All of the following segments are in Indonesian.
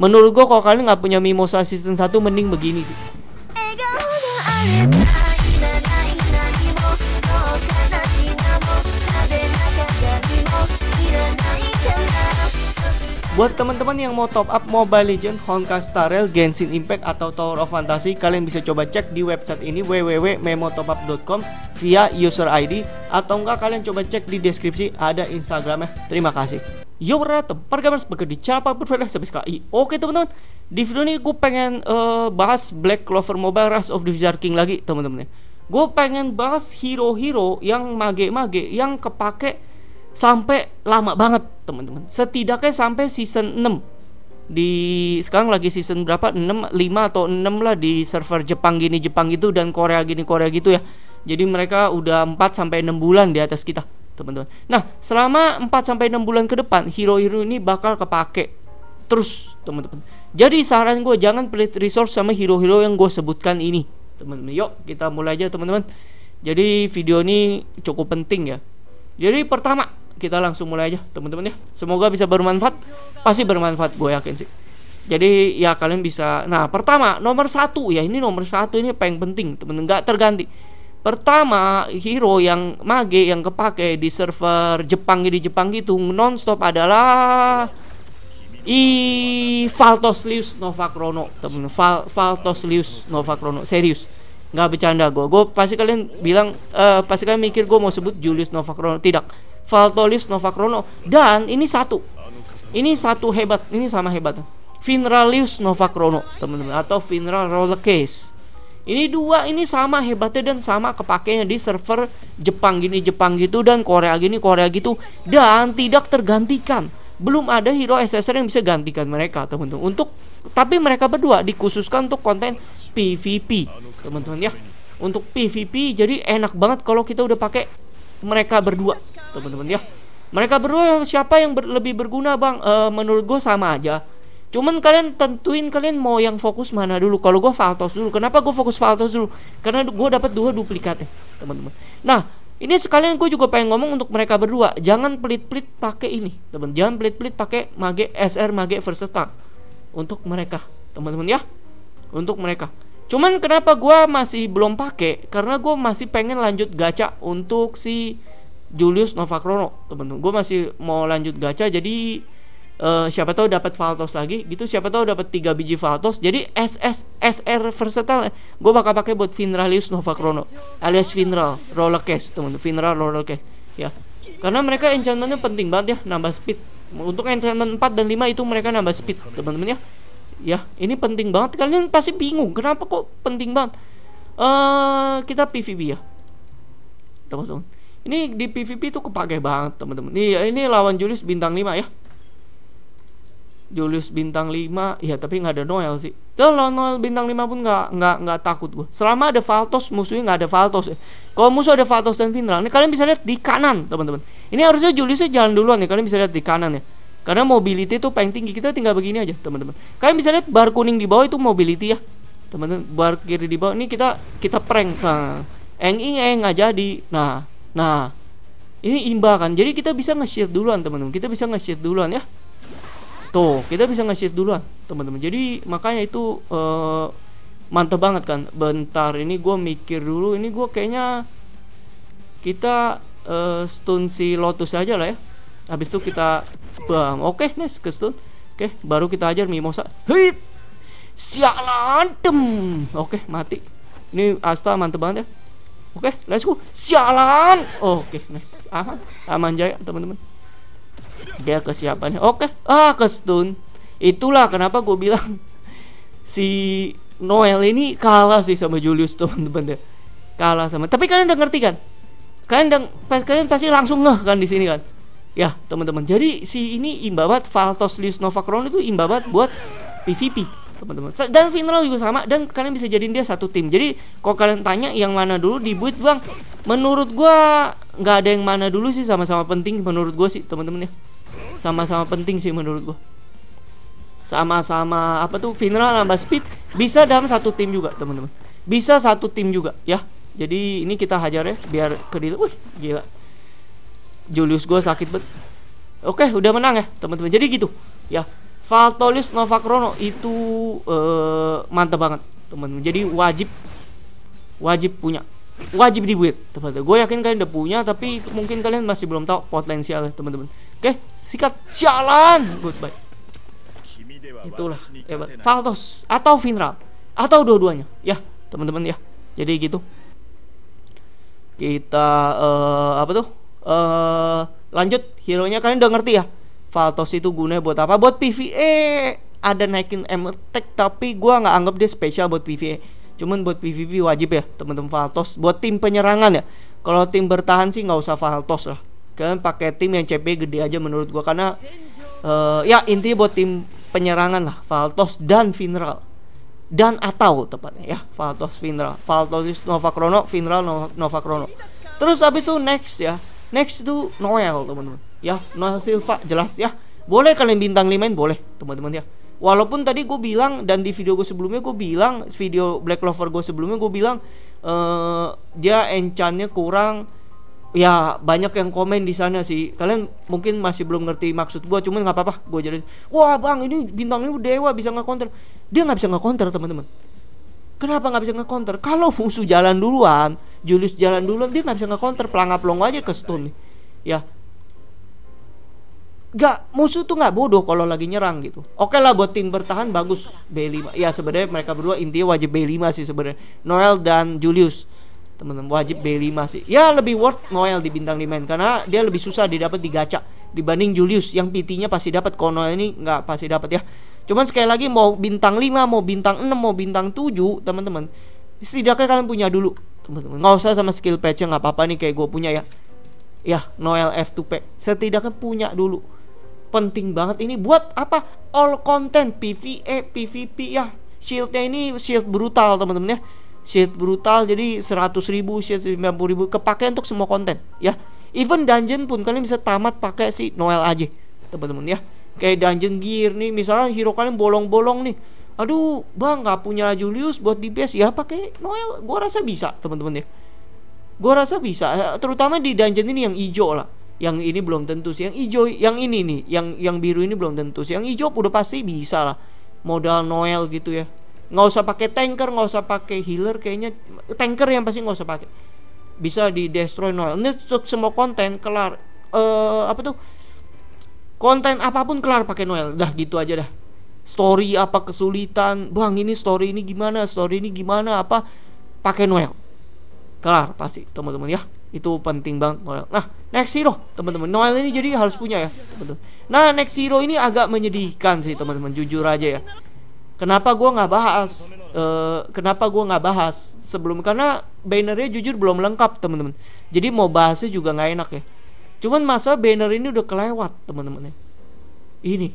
menurut gue kalau kalian nggak punya Mimosa season 1 mending begini sih Buat teman-teman yang mau top up Mobile Legends, Honka Star Rail, Genshin Impact atau Tower of Fantasy, kalian bisa coba cek di website ini www.memotopup.com via user ID atau enggak kalian coba cek di deskripsi ada Instagramnya. Terima kasih. Yo Ratem, para gamers di Capa berbeda habis KI. Oke teman-teman, di video ini gue pengen uh, bahas Black Clover Mobile Rise of the Wizard King lagi teman-teman Gue pengen bahas hero-hero yang mage-mage yang kepake sampai lama banget teman-teman. Setidaknya sampai season 6 di sekarang lagi season berapa 6 5 atau 6 lah di server Jepang gini Jepang itu dan Korea gini Korea gitu ya jadi mereka udah 4 sampai 6 bulan di atas kita teman-teman. Nah, selama 4 sampai 6 bulan ke depan hero-hero ini bakal kepake terus, teman-teman. Jadi saran gue jangan pelit resource sama hero-hero yang gue sebutkan ini, teman-teman. Yuk, kita mulai aja, teman-teman. Jadi video ini cukup penting ya. Jadi pertama, kita langsung mulai aja, teman-teman ya. Semoga bisa bermanfaat. Pasti bermanfaat, gue yakin sih. Jadi ya kalian bisa. Nah, pertama nomor satu ya ini nomor satu ini paling penting, teman-teman. Gak terganti Pertama, hero yang mage yang kepake di server Jepang di Jepang gitu nonstop adalah I Valtoslius Novakrono, temen Val Valtoslius Novakrono, serius nggak bercanda gue gue pasti kalian bilang uh, pasti kalian mikir gue mau sebut Julius Novakrono tidak Valtolis Novakrono dan ini satu ini satu hebat ini sama hebat Finralius Novakrono temen-temen atau Finral Rollercase ini dua ini sama hebatnya dan sama kepakainya di server Jepang gini Jepang gitu dan Korea gini Korea gitu dan tidak tergantikan. Belum ada hero SSR yang bisa gantikan mereka teman-teman. Untuk tapi mereka berdua dikhususkan untuk konten PVP teman-teman ya. Untuk PVP jadi enak banget kalau kita udah pakai mereka berdua teman-teman ya. Mereka berdua siapa yang ber, lebih berguna bang? E, menurut gue sama aja Cuman kalian tentuin kalian mau yang fokus mana dulu. Kalau gue Valtos dulu. Kenapa gue fokus Valtos dulu? Karena gue dapat dua duplikatnya, teman-teman. Nah, ini sekalian gue juga pengen ngomong untuk mereka berdua. Jangan pelit-pelit pakai ini, teman. Jangan pelit-pelit pakai mage SR mage versatile untuk mereka, teman-teman ya. Untuk mereka. Cuman kenapa gue masih belum pakai? Karena gue masih pengen lanjut gacha untuk si Julius novakrono teman-teman. Gue masih mau lanjut gacha jadi uh, siapa tahu dapat Valtos lagi gitu siapa tahu dapat 3 biji Valtos jadi SS SR versatile ya. gue bakal pakai buat Finralius Nova Chrono alias Vinral Roller Case teman Vinral Roller Case ya karena mereka enchantmentnya penting banget ya nambah speed untuk enchantment 4 dan 5 itu mereka nambah speed teman-teman ya ya ini penting banget kalian pasti bingung kenapa kok penting banget uh, kita PVP ya teman-teman ini di PVP tuh kepake banget teman-teman ini, iya, ini lawan Julius bintang 5 ya Julius bintang 5 ya tapi nggak ada Noel sih kalau Noel bintang 5 pun nggak nggak nggak takut gue selama ada Faltos musuhnya nggak ada ya. kalau musuh ada Faltos dan Vindral ini kalian bisa lihat di kanan teman-teman ini harusnya Juliusnya jalan duluan ya kalian bisa lihat di kanan ya karena mobility itu paling tinggi kita tinggal begini aja teman-teman kalian bisa lihat bar kuning di bawah itu mobility ya teman-teman bar kiri di bawah ini kita kita prank nah, eng ing eng nggak jadi nah nah ini imba kan jadi kita bisa nge-shield duluan teman-teman kita bisa nge-shield duluan ya Tuh, kita bisa nge-shift duluan, teman-teman. Jadi makanya itu uh, mantep banget kan. Bentar ini gue mikir dulu, ini gue kayaknya kita uh, stun si Lotus aja lah ya. Habis itu kita bang, oke okay, nice ke stun. Oke, okay, baru kita ajar Mimosa. Hit. Sialan dem. Oke, okay, mati. Ini Asta mantep banget ya. Oke, okay, let's go. Sialan. Oke, okay, nice Aman, aman jaya teman-teman dia kesiapannya oke okay. ah stun itulah kenapa gue bilang si Noel ini kalah sih sama Julius teman-teman deh ya. kalah sama tapi kalian udah ngerti kan kalian udah, kalian pasti langsung ngeh kan di sini kan ya teman-teman jadi si ini imbabat Faltos Lius Novakron itu imbabat buat PVP teman-teman dan final juga sama dan kalian bisa jadiin dia satu tim jadi kok kalian tanya yang mana dulu dibuat bang menurut gua nggak ada yang mana dulu sih sama-sama penting menurut gua sih teman-teman ya sama-sama penting sih menurut gua sama-sama apa tuh final nambah speed bisa dalam satu tim juga teman-teman bisa satu tim juga ya jadi ini kita hajar ya biar kedil, wih gila Julius gue sakit banget oke udah menang ya teman-teman jadi gitu ya Valtolis Novakrono itu uh, mantep banget teman-teman jadi wajib wajib punya wajib dibuat teman-teman gue yakin kalian udah punya tapi mungkin kalian masih belum tahu potensialnya teman-teman oke sikat sialan goodbye itulah hebat Faltos atau finral atau dua-duanya ya teman-teman ya jadi gitu kita uh, apa tuh uh, lanjut hero nya kalian udah ngerti ya Faltos itu gunanya buat apa buat PvE ada naikin M attack tapi gua nggak anggap dia spesial buat PvE cuman buat PvP wajib ya teman-teman Faltos buat tim penyerangan ya kalau tim bertahan sih nggak usah Faltos lah kalian pakai tim yang CP gede aja menurut gua karena uh, ya intinya buat tim penyerangan lah Faltos dan Vinral dan atau tepatnya ya Faltos Vinral is Nova Chrono Vinral Nova, Nova Chrono terus habis itu next ya next itu Noel teman-teman ya Noel Silva jelas ya boleh kalian bintang limain boleh teman-teman ya walaupun tadi gue bilang dan di video gue sebelumnya gue bilang video Black Clover gue sebelumnya gue bilang uh, dia enchantnya kurang ya banyak yang komen di sana sih kalian mungkin masih belum ngerti maksud gue cuman nggak apa-apa gue jadi wah bang ini bintang ini dewa bisa nggak counter dia nggak bisa nggak counter teman-teman kenapa nggak bisa nggak counter kalau musuh jalan duluan Julius jalan duluan dia nggak bisa nggak counter pelangap pelong aja ke stun ya Gak musuh tuh nggak bodoh kalau lagi nyerang gitu. Oke okay lah buat tim bertahan bagus B5. Ya sebenarnya mereka berdua intinya wajib B5 sih sebenarnya. Noel dan Julius teman-teman wajib B5 sih ya lebih worth Noel di bintang 5 karena dia lebih susah didapat di gacha dibanding Julius yang PT-nya pasti dapat kalau Noel ini nggak pasti dapat ya cuman sekali lagi mau bintang 5 mau bintang 6 mau bintang 7 teman-teman setidaknya kalian punya dulu teman-teman nggak usah sama skill patch nggak apa-apa nih kayak gue punya ya ya Noel F2P setidaknya punya dulu penting banget ini buat apa all content PVE PVP ya shieldnya ini shield brutal teman-teman ya sheet brutal jadi 100 ribu sheet 90 ribu kepake untuk semua konten ya even dungeon pun kalian bisa tamat pakai si Noel aja teman-teman ya kayak dungeon gear nih misalnya hero kalian bolong-bolong nih aduh bang nggak punya Julius buat di base ya pakai Noel gua rasa bisa teman-teman ya gua rasa bisa terutama di dungeon ini yang hijau lah yang ini belum tentu sih yang hijau yang ini nih yang yang biru ini belum tentu sih yang hijau udah pasti bisa lah modal Noel gitu ya nggak usah pakai tanker nggak usah pakai healer kayaknya tanker yang pasti nggak usah pakai bisa di destroy nol ini untuk semua konten kelar uh, apa tuh konten apapun kelar pakai Noel dah gitu aja dah story apa kesulitan bang ini story ini gimana story ini gimana apa pakai Noel kelar pasti teman-teman ya itu penting banget Noel nah next hero teman-teman Noel ini jadi harus punya ya teman-teman nah next hero ini agak menyedihkan sih teman-teman jujur aja ya Kenapa gue nggak bahas? Uh, kenapa gue nggak bahas sebelum karena bannernya jujur belum lengkap teman-teman. Jadi mau bahasnya juga nggak enak ya. Cuman masa banner ini udah kelewat teman-teman ya. Ini,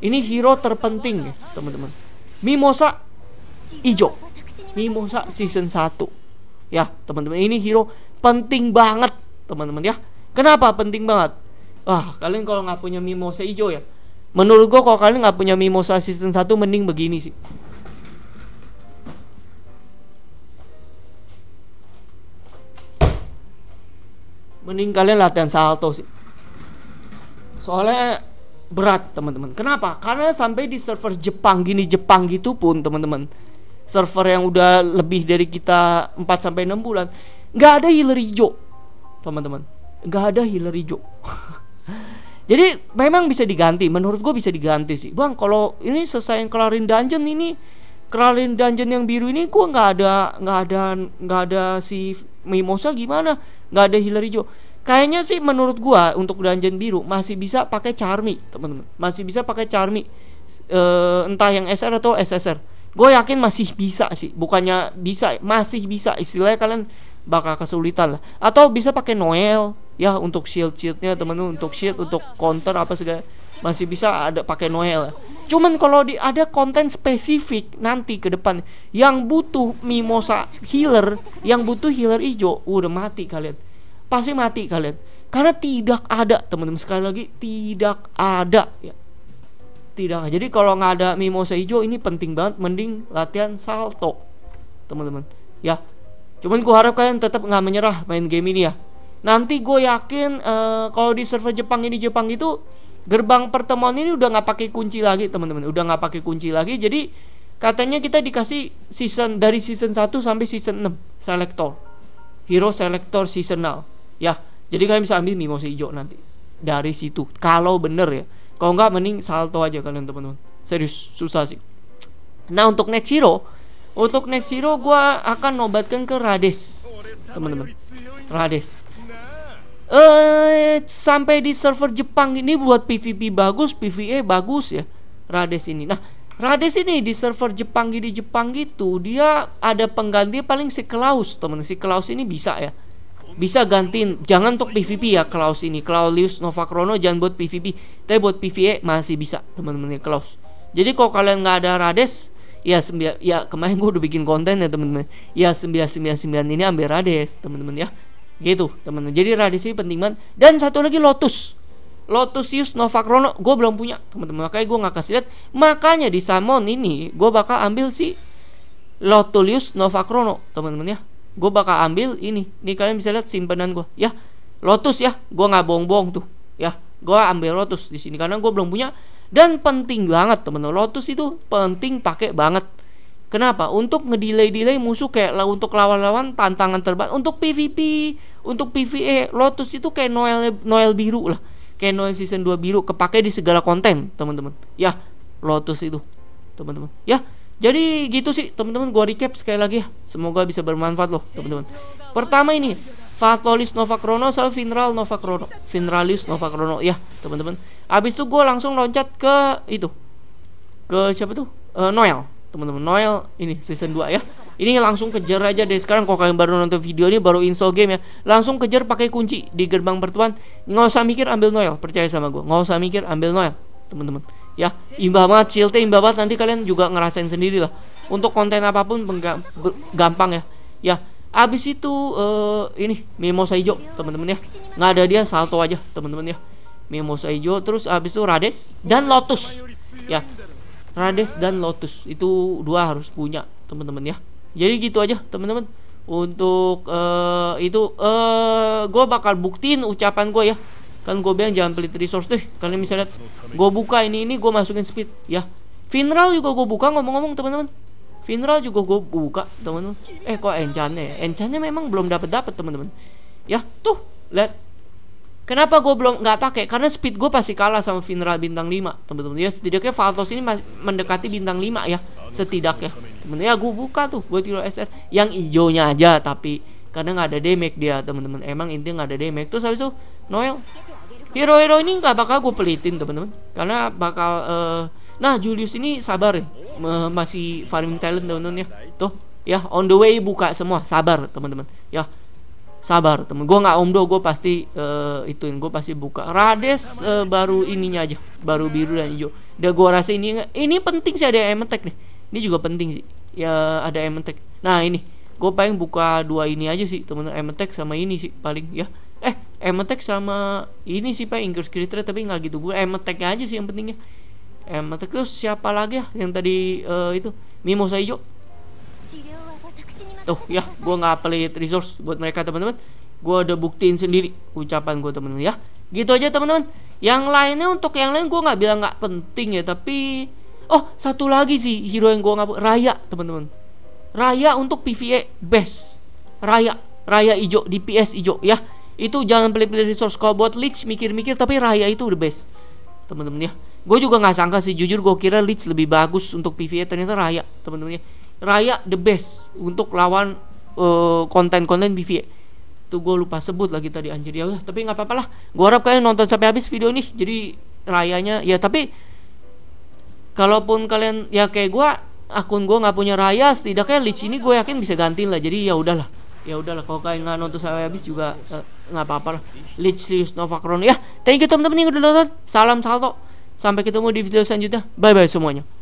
ini hero terpenting ya teman-teman. Mimosa Ijo, Mimosa season 1 ya teman-teman. Ini hero penting banget teman-teman ya. Kenapa penting banget? Wah kalian kalau nggak punya Mimosa Ijo ya Menurut gue kalau kalian nggak punya Mimosa season 1 mending begini sih. Mending kalian latihan salto sih. Soalnya berat teman-teman. Kenapa? Karena sampai di server Jepang gini Jepang gitu pun teman-teman server yang udah lebih dari kita 4 sampai 6 bulan nggak ada healer hijau teman-teman nggak ada healer hijau Jadi memang bisa diganti, menurut gue bisa diganti sih. Bang, kalau ini selesaiin kelarin dungeon ini, kelarin dungeon yang biru ini gue nggak ada nggak ada nggak ada si Mimosa gimana? Nggak ada healer Jo. Kayaknya sih menurut gue untuk dungeon biru masih bisa pakai Charmy, teman-teman. Masih bisa pakai Charmy. E, entah yang SR atau SSR. Gue yakin masih bisa sih, bukannya bisa, masih bisa. Istilahnya kalian bakal kesulitan lah atau bisa pakai Noel ya untuk shield shieldnya temen teman untuk shield untuk counter apa segala masih bisa ada pakai Noel cuman kalau di ada konten spesifik nanti ke depan yang butuh mimosa healer yang butuh healer hijau udah mati kalian pasti mati kalian karena tidak ada teman-teman sekali lagi tidak ada ya tidak jadi kalau nggak ada mimosa hijau ini penting banget mending latihan salto teman-teman ya Cuman gue harap kalian tetap nggak menyerah main game ini ya. Nanti gue yakin uh, kalau di server Jepang ini Jepang itu gerbang pertemuan ini udah nggak pakai kunci lagi teman-teman. Udah nggak pakai kunci lagi. Jadi katanya kita dikasih season dari season 1 sampai season 6 selector. Hero selector seasonal. Ya, jadi kalian bisa ambil mimosa hijau nanti dari situ. Kalau bener ya. Kalau nggak mending salto aja kalian teman-teman. Serius susah sih. Nah, untuk next hero untuk next hero gue akan nobatkan ke Rades Teman-teman Rades eh sampai di server Jepang ini buat PVP bagus, PVE bagus ya. Rades ini. Nah, Rades ini di server Jepang di Jepang gitu, dia ada pengganti paling si Klaus, teman si Klaus ini bisa ya. Bisa gantiin, jangan untuk PVP ya Klaus ini. Klaus Nova Chrono jangan buat PVP, tapi buat PVE masih bisa, teman-teman ya, Klaus. Jadi kalau kalian nggak ada Rades, ya sembilan ya kemarin gue udah bikin konten ya teman-teman ya sembilan sembilan sembilan ini ambil Rades teman-teman ya gitu teman-teman jadi Rades ini penting banget dan satu lagi Lotus Lotusius Nova gue belum punya teman-teman makanya gue nggak kasih lihat makanya di Salmon ini gue bakal ambil si Lotulius Nova Chrono teman-teman ya gue bakal ambil ini nih kalian bisa lihat simpanan gue ya Lotus ya gue nggak bohong-bohong tuh ya gue ambil Lotus di sini karena gue belum punya dan penting banget temen Lotus itu penting pakai banget Kenapa? Untuk ngedelay-delay musuh kayak lah untuk lawan-lawan tantangan terbaik untuk PVP, untuk PVE Lotus itu kayak Noel Noel biru lah. Kayak Noel season 2 biru kepake di segala konten, temen-temen Ya, Lotus itu. temen-temen Ya. Jadi gitu sih, temen-temen gua recap sekali lagi ya. Semoga bisa bermanfaat loh, temen-temen Pertama ini Fatalis Nova Krono sama Finral Nova Krono Finralis Nova Krono ya, teman-teman. Abis itu gue langsung loncat ke itu. Ke siapa tuh? Uh, Noel. temen-temen Noel ini season 2 ya. Ini langsung kejar aja deh sekarang kalau kalian baru nonton video ini baru install game ya. Langsung kejar pakai kunci di gerbang pertuan. Nggak usah mikir ambil Noel, percaya sama gue. Nggak usah mikir ambil Noel, temen-temen Ya, imba banget, shieldnya imba banget nanti kalian juga ngerasain sendiri lah. Untuk konten apapun gampang ya. Ya, abis itu uh, ini mimosa hijau temen-temen ya. Nggak ada dia salto aja temen-temen ya. Mimosa hijau, terus abis itu Rades dan Lotus. Ya. Rades dan Lotus itu dua harus punya, teman-teman ya. Jadi gitu aja, teman-teman. Untuk uh, itu uh, eh, gue bakal buktiin ucapan gue ya. Kan gue bilang jangan pelit resource deh. Kalian bisa lihat gue buka ini ini gue masukin speed ya. Finral juga gue buka ngomong-ngomong teman-teman. Finral juga gue buka teman-teman. Eh kok enchantnya ya? memang belum dapat dapat teman-teman. Ya tuh lihat Kenapa gue belum nggak pakai? Karena speed gue pasti kalah sama Vinral bintang 5 teman-teman. Ya setidaknya Valtos ini mendekati bintang 5 ya setidaknya. Teman-teman ya gue buka tuh gue tiro SR yang hijaunya aja tapi karena nggak ada damage dia teman-teman. Emang intinya nggak ada damage. Tuh habis itu Noel hero-hero ini nggak bakal gue pelitin teman-teman karena bakal uh, nah Julius ini sabar ya masih farming talent teman-teman ya tuh ya on the way buka semua sabar teman-teman ya sabar temen gue nggak omdo gue pasti uh, ituin gue pasti buka rades uh, baru ininya aja baru biru dan hijau udah gue rasa ini ini penting sih ada emetek nih ini juga penting sih ya ada emetek nah ini gue pengen buka dua ini aja sih temen emetek sama ini sih paling ya eh emetek sama ini sih pak Inggris kriter tapi nggak gitu gue emetek aja sih yang pentingnya emetek terus siapa lagi ya yang tadi uh, itu mimosa hijau tuh ya gue nggak pelit resource buat mereka teman-teman gue udah buktiin sendiri ucapan gue teman-teman ya gitu aja teman-teman yang lainnya untuk yang lain gue nggak bilang nggak penting ya tapi oh satu lagi sih hero yang gue nggak raya teman-teman raya untuk PVE best raya raya ijo DPS ijo ya itu jangan pilih-pilih resource kalau buat leech mikir-mikir tapi raya itu the best teman-teman ya gue juga nggak sangka sih jujur gue kira leech lebih bagus untuk PVE ternyata raya teman-teman ya Raya the best untuk lawan konten eh, konten-konten BVA. tuh gue lupa sebut lagi tadi anjir ya udah tapi nggak apa-apa lah gue harap kalian nonton sampai habis video ini jadi rayanya ya tapi kalaupun kalian ya kayak gue akun gue nggak punya raya setidaknya leech ini gue yakin bisa gantiin lah jadi ya udahlah ya udahlah kalau kalian nggak nonton sampai habis juga eh, nggak uh, apa-apa lah leech nova Kron. ya thank you teman-teman yang udah nonton salam salto sampai ketemu di video selanjutnya bye bye semuanya